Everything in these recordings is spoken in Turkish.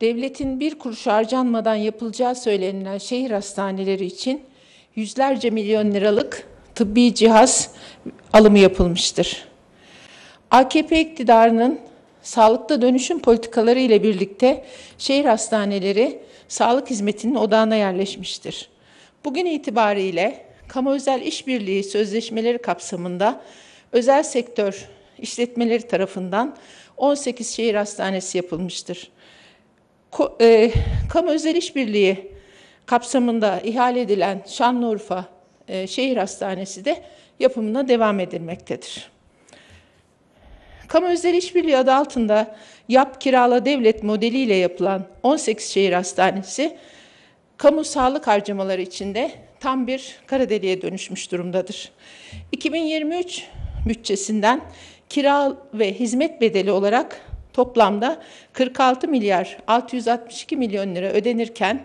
devletin bir kuruş harcanmadan yapılacağı söylenilen şehir hastaneleri için yüzlerce milyon liralık tıbbi cihaz alımı yapılmıştır. AKP iktidarının sağlıkta dönüşüm politikaları ile birlikte şehir hastaneleri sağlık hizmetinin odağına yerleşmiştir. Bugün itibariyle kamu özel işbirliği sözleşmeleri kapsamında özel sektör işletmeleri tarafından 18 şehir hastanesi yapılmıştır e, kamu özel işbirliği kapsamında ihale edilen Şanlıurfa e, Şehir Hastanesi de yapımına devam edilmektedir. Kamu özel işbirliği adı altında yap kirala devlet modeliyle yapılan 18 şehir hastanesi kamu sağlık harcamaları içinde tam bir kara deliğe dönüşmüş durumdadır. 2023 bütçesinden kira ve hizmet bedeli olarak toplamda 46 milyar 662 milyon lira ödenirken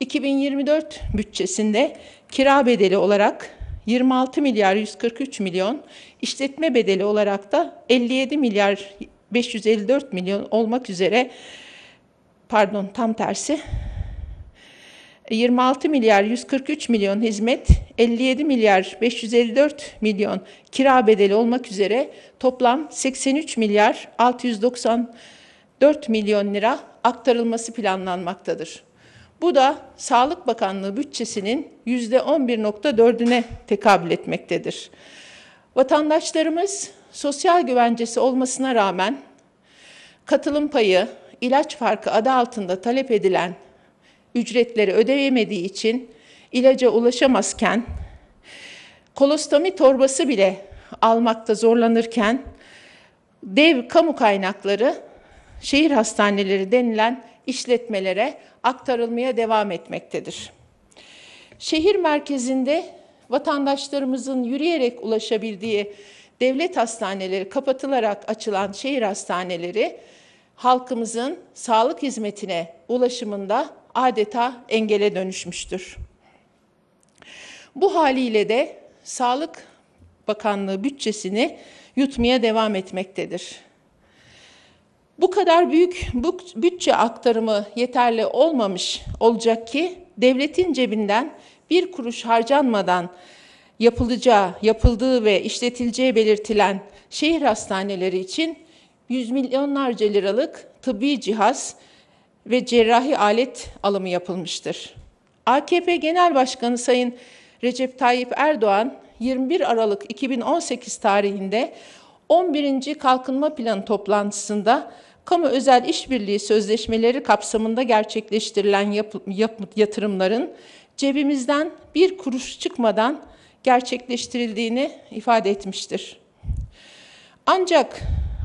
2024 bütçesinde kira bedeli olarak 26 milyar 143 milyon, işletme bedeli olarak da 57 milyar 554 milyon olmak üzere pardon tam tersi 26 milyar 143 milyon hizmet, 57 milyar 554 milyon kira bedeli olmak üzere toplam 83 milyar 694 milyon lira aktarılması planlanmaktadır. Bu da Sağlık Bakanlığı bütçesinin %11.4'üne tekabül etmektedir. Vatandaşlarımız sosyal güvencesi olmasına rağmen katılım payı, ilaç farkı adı altında talep edilen ücretleri ödeyemediği için ilaca ulaşamazken, kolostomi torbası bile almakta zorlanırken dev kamu kaynakları şehir hastaneleri denilen işletmelere aktarılmaya devam etmektedir. Şehir merkezinde vatandaşlarımızın yürüyerek ulaşabildiği devlet hastaneleri kapatılarak açılan şehir hastaneleri halkımızın sağlık hizmetine ulaşımında adeta engele dönüşmüştür. Bu haliyle de Sağlık Bakanlığı bütçesini yutmaya devam etmektedir. Bu kadar büyük bütçe aktarımı yeterli olmamış olacak ki devletin cebinden bir kuruş harcanmadan yapılacağı, yapıldığı ve işletileceği belirtilen şehir hastaneleri için yüz milyonlarca liralık tıbbi cihaz ve cerrahi alet alımı yapılmıştır. AKP Genel Başkanı Sayın Recep Tayyip Erdoğan 21 Aralık 2018 tarihinde 11. Kalkınma Planı toplantısında kamu özel işbirliği sözleşmeleri kapsamında gerçekleştirilen yap, yap, yatırımların cebimizden bir kuruş çıkmadan gerçekleştirildiğini ifade etmiştir. Ancak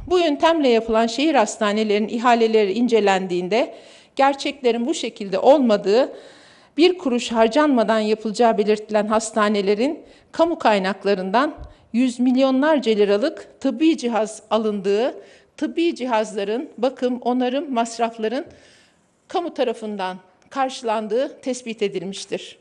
bu yöntemle yapılan şehir hastanelerinin ihaleleri incelendiğinde gerçeklerin bu şekilde olmadığı, bir kuruş harcanmadan yapılacağı belirtilen hastanelerin kamu kaynaklarından yüz milyonlarca liralık tıbbi cihaz alındığı, tıbbi cihazların bakım, onarım, masrafların kamu tarafından karşılandığı tespit edilmiştir.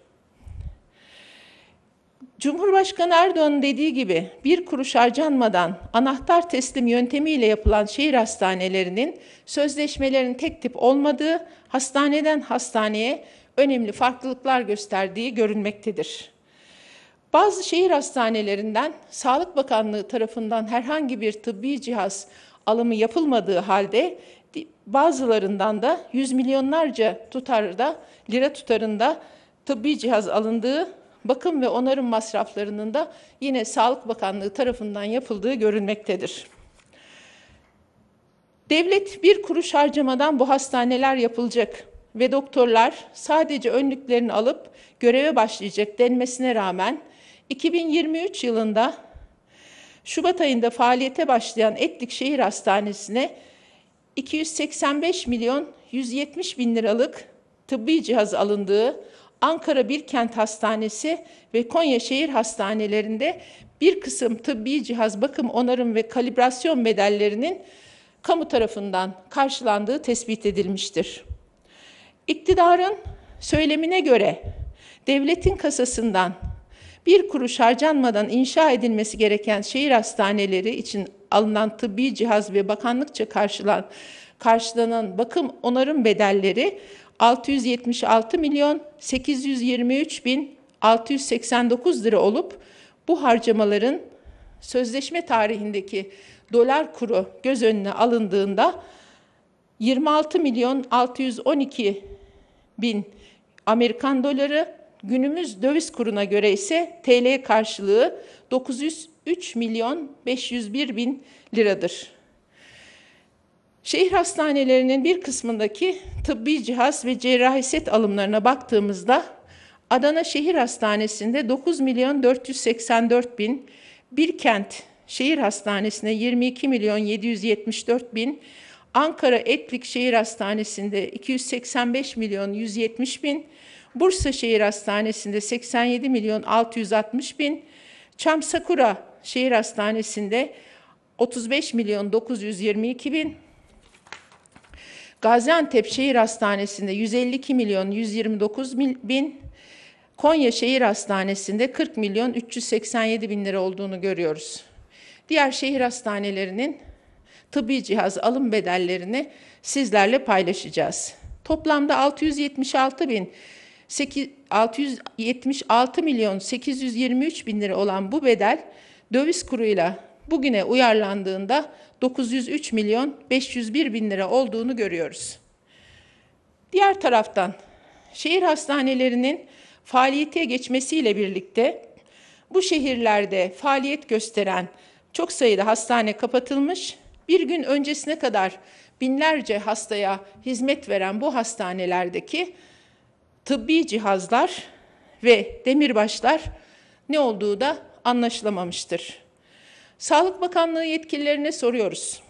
Cumhurbaşkanı Erdoğan'ın dediği gibi bir kuruş harcanmadan anahtar teslim yöntemiyle yapılan şehir hastanelerinin sözleşmelerin tek tip olmadığı, hastaneden hastaneye önemli farklılıklar gösterdiği görünmektedir. Bazı şehir hastanelerinden Sağlık Bakanlığı tarafından herhangi bir tıbbi cihaz alımı yapılmadığı halde bazılarından da yüz milyonlarca tutarda, lira tutarında tıbbi cihaz alındığı bakım ve onarım masraflarının da yine Sağlık Bakanlığı tarafından yapıldığı görülmektedir. Devlet bir kuruş harcamadan bu hastaneler yapılacak ve doktorlar sadece önlüklerini alıp göreve başlayacak denmesine rağmen 2023 yılında Şubat ayında faaliyete başlayan Etlik Şehir Hastanesi'ne 285 milyon 170 bin liralık tıbbi cihaz alındığı, Ankara Bilkent Hastanesi ve Konya Şehir Hastanelerinde bir kısım tıbbi cihaz bakım, onarım ve kalibrasyon bedellerinin kamu tarafından karşılandığı tespit edilmiştir. İktidarın söylemine göre devletin kasasından bir kuruş harcanmadan inşa edilmesi gereken şehir hastaneleri için alınan tıbbi cihaz ve bakanlıkça karşılan, karşılanan bakım onarım bedelleri 676 milyon 823 bin 689 lira olup bu harcamaların sözleşme tarihindeki dolar kuru göz önüne alındığında 26 milyon 612 bin Amerikan doları günümüz döviz kuruna göre ise TL karşılığı 903 milyon 501 bin liradır. Şehir hastanelerinin bir kısmındaki tıbbi cihaz ve cerrahi set alımlarına baktığımızda Adana Şehir Hastanesi'nde 9 milyon 484 bin, bir kent Şehir Hastanesi'ne 22 milyon 774 bin, Ankara Etlik Şehir Hastanesi'nde 285 milyon 170 bin, Bursa Şehir Hastanesi'nde 87 milyon 660 bin, Çamsakura Şehir Hastanesi'nde 35 milyon 922 bin, Gaziantep Şehir Hastanesi'nde 152 milyon 129 bin, Konya Şehir Hastanesi'nde 40 milyon 387 bin lira olduğunu görüyoruz. Diğer şehir hastanelerinin tıbbi cihaz alım bedellerini sizlerle paylaşacağız. Toplamda 676 bin 676 milyon 823 bin lira olan bu bedel döviz kuruyla bugüne uyarlandığında 903 milyon 501 bin lira olduğunu görüyoruz. Diğer taraftan şehir hastanelerinin faaliyete geçmesiyle birlikte bu şehirlerde faaliyet gösteren çok sayıda hastane kapatılmış. Bir gün öncesine kadar binlerce hastaya hizmet veren bu hastanelerdeki tıbbi cihazlar ve demirbaşlar ne olduğu da anlaşılamamıştır. Sağlık Bakanlığı yetkililerine soruyoruz.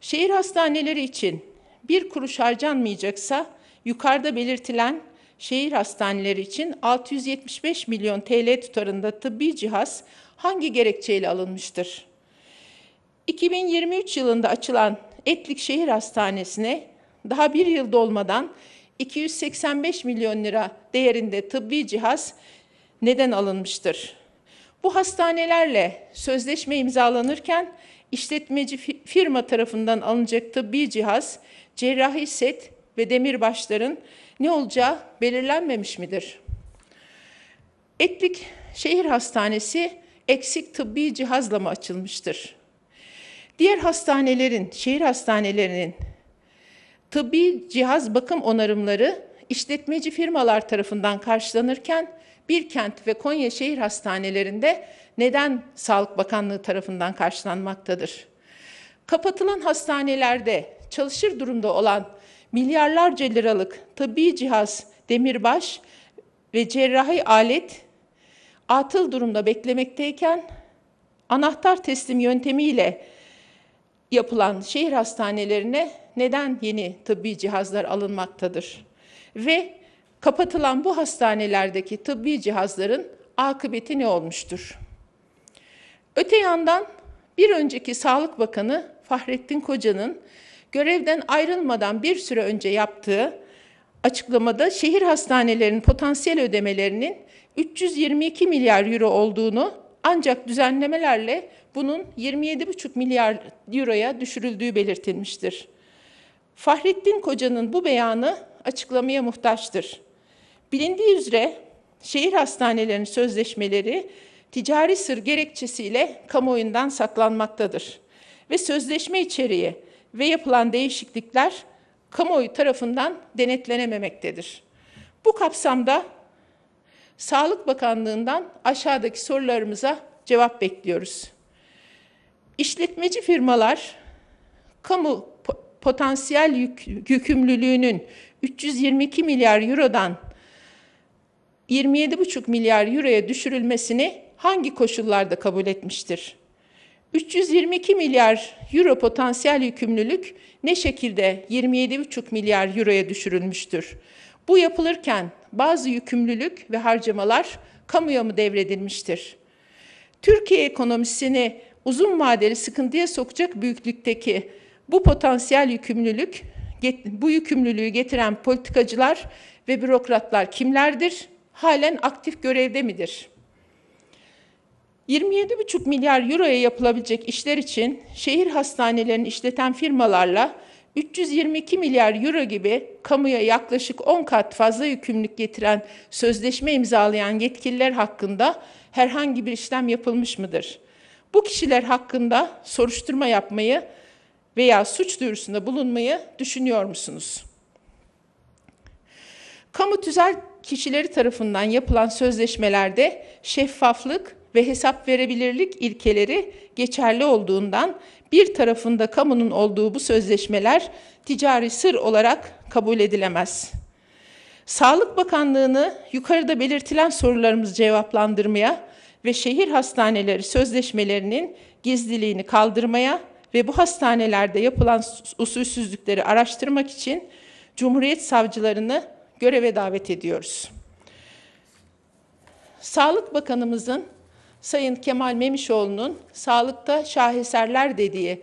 Şehir hastaneleri için bir kuruş harcanmayacaksa yukarıda belirtilen şehir hastaneleri için 675 milyon TL tutarında tıbbi cihaz hangi gerekçeyle alınmıştır? 2023 yılında açılan Etlik Şehir Hastanesi'ne daha bir yıl dolmadan 285 milyon lira değerinde tıbbi cihaz neden alınmıştır? Bu hastanelerle sözleşme imzalanırken işletmeci firma tarafından alınacak tıbbi cihaz, cerrahi set ve demirbaşların ne olacağı belirlenmemiş midir? Etlik Şehir Hastanesi eksik tıbbi cihazla mı açılmıştır? Diğer hastanelerin, şehir hastanelerinin tıbbi cihaz bakım onarımları işletmeci firmalar tarafından karşılanırken Birkent ve Konya şehir hastanelerinde neden Sağlık Bakanlığı tarafından karşılanmaktadır? Kapatılan hastanelerde çalışır durumda olan milyarlarca liralık tıbbi cihaz, demirbaş ve cerrahi alet atıl durumda beklemekteyken anahtar teslim yöntemiyle yapılan şehir hastanelerine neden yeni tıbbi cihazlar alınmaktadır? Ve Kapatılan bu hastanelerdeki tıbbi cihazların akıbeti ne olmuştur? Öte yandan bir önceki Sağlık Bakanı Fahrettin Koca'nın görevden ayrılmadan bir süre önce yaptığı açıklamada şehir hastanelerinin potansiyel ödemelerinin 322 milyar euro olduğunu ancak düzenlemelerle bunun 27,5 milyar euroya düşürüldüğü belirtilmiştir. Fahrettin Koca'nın bu beyanı açıklamaya muhtaçtır. Bilindiği üzere şehir hastanelerinin sözleşmeleri ticari sır gerekçesiyle kamuoyundan saklanmaktadır. Ve sözleşme içeriği ve yapılan değişiklikler kamuoyu tarafından denetlenememektedir. Bu kapsamda Sağlık Bakanlığı'ndan aşağıdaki sorularımıza cevap bekliyoruz. İşletmeci firmalar kamu potansiyel yük, yükümlülüğünün 322 milyar eurodan 27,5 milyar euroya düşürülmesini hangi koşullarda kabul etmiştir? 322 milyar euro potansiyel yükümlülük ne şekilde 27,5 milyar euroya düşürülmüştür? Bu yapılırken bazı yükümlülük ve harcamalar kamuya mı devredilmiştir? Türkiye ekonomisini uzun vadeli sıkıntıya sokacak büyüklükteki bu potansiyel yükümlülük, bu yükümlülüğü getiren politikacılar ve bürokratlar kimlerdir? halen aktif görevde midir? 27,5 milyar euroya yapılabilecek işler için şehir hastanelerini işleten firmalarla 322 milyar euro gibi kamuya yaklaşık 10 kat fazla yükümlülük getiren sözleşme imzalayan yetkililer hakkında herhangi bir işlem yapılmış mıdır? Bu kişiler hakkında soruşturma yapmayı veya suç duyurusunda bulunmayı düşünüyor musunuz? Kamu tüzel kişileri tarafından yapılan sözleşmelerde şeffaflık ve hesap verebilirlik ilkeleri geçerli olduğundan bir tarafında kamunun olduğu bu sözleşmeler ticari sır olarak kabul edilemez. Sağlık Bakanlığı'nı yukarıda belirtilen sorularımızı cevaplandırmaya ve şehir hastaneleri sözleşmelerinin gizliliğini kaldırmaya ve bu hastanelerde yapılan usulsüzlükleri araştırmak için Cumhuriyet savcılarını göreve davet ediyoruz. Sağlık Bakanımızın Sayın Kemal Memişoğlu'nun sağlıkta şaheserler dediği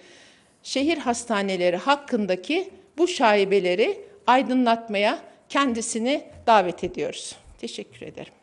şehir hastaneleri hakkındaki bu şaibeleri aydınlatmaya kendisini davet ediyoruz. Teşekkür ederim.